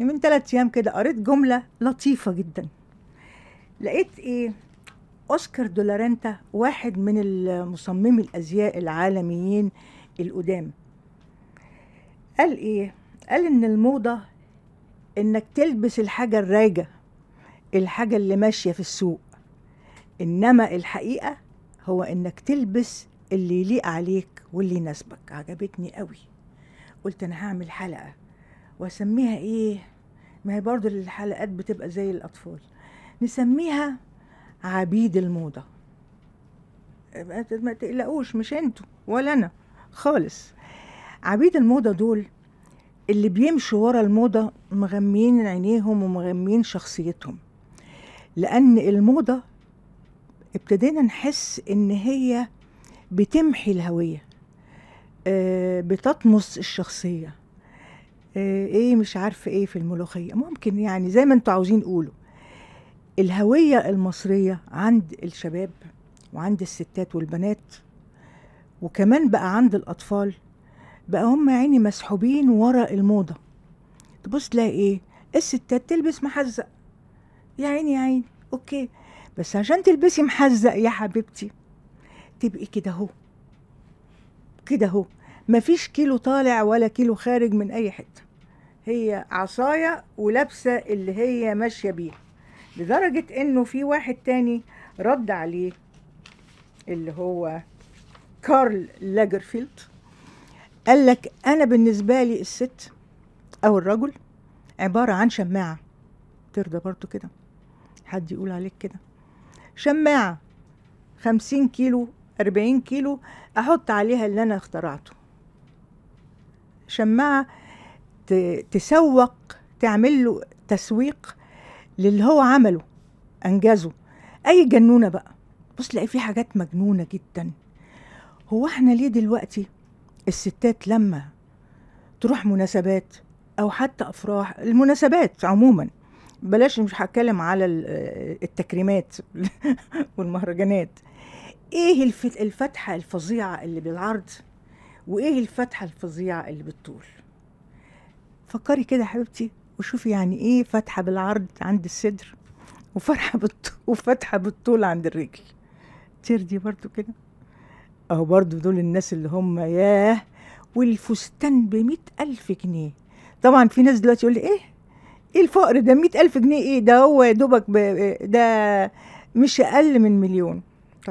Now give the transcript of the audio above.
يعني من ثلاث ايام كده قريت جمله لطيفه جدا لقيت ايه اوسكار دولارنتا واحد من المصممي الازياء العالميين القدام قال ايه قال ان الموضه انك تلبس الحاجه الرايجه الحاجه اللي ماشيه في السوق انما الحقيقه هو انك تلبس اللي يليق عليك واللي يناسبك عجبتني قوي قلت انا هعمل حلقه واسميها ايه ما هي برضه الحلقات بتبقى زي الأطفال نسميها عبيد الموضة ما تقلقوش مش انتوا ولا أنا خالص عبيد الموضة دول اللي بيمشوا ورا الموضة مغميين عينيهم ومغميين شخصيتهم لأن الموضة ابتدينا نحس إن هي بتمحي الهوية آه، بتطمس الشخصية آه، ايه مش عارفه ايه في الملوخيه ممكن يعني زي ما انتوا عاوزين قولوا الهويه المصريه عند الشباب وعند الستات والبنات وكمان بقى عند الاطفال بقى هم عيني مسحوبين ورا الموضه تبص تلاقي ايه الستات تلبس محزق يا عيني يا عيني اوكي بس عشان تلبسي محزق يا حبيبتي تبقي كده اهو كده اهو مفيش كيلو طالع ولا كيلو خارج من اي حته هي عصايه ولابسه اللي هي ماشيه بيها لدرجه انه في واحد تاني رد عليه اللي هو كارل لاجرفيلد قال لك انا بالنسبه لي الست او الرجل عباره عن شماعه ترضى برضو كده حد يقول عليك كده شماعه خمسين كيلو أربعين كيلو أحط عليها اللي أنا اخترعته شماعه تسوق تعمل له تسويق للي هو عمله انجزه اي جنونه بقى بص تلاقي في حاجات مجنونه جدا هو احنا ليه دلوقتي الستات لما تروح مناسبات او حتى افراح المناسبات عموما بلاش مش هتكلم على التكريمات والمهرجانات ايه الفتحه الفظيعه اللي بالعرض وايه الفتحه الفظيعه اللي بالطول فكري كده حبيبتي وشوفي يعني ايه فتحه بالعرض عند الصدر وفتحه بالطول وفتحه بالطول عند الرجل تردي برضو كده اهو برضو دول الناس اللي هم ياه والفستان ب ألف جنيه طبعا في ناس دلوقتي يقول لي ايه ايه الفقر ده مئة ألف جنيه ايه ده هو يا دوبك ده مش أقل من مليون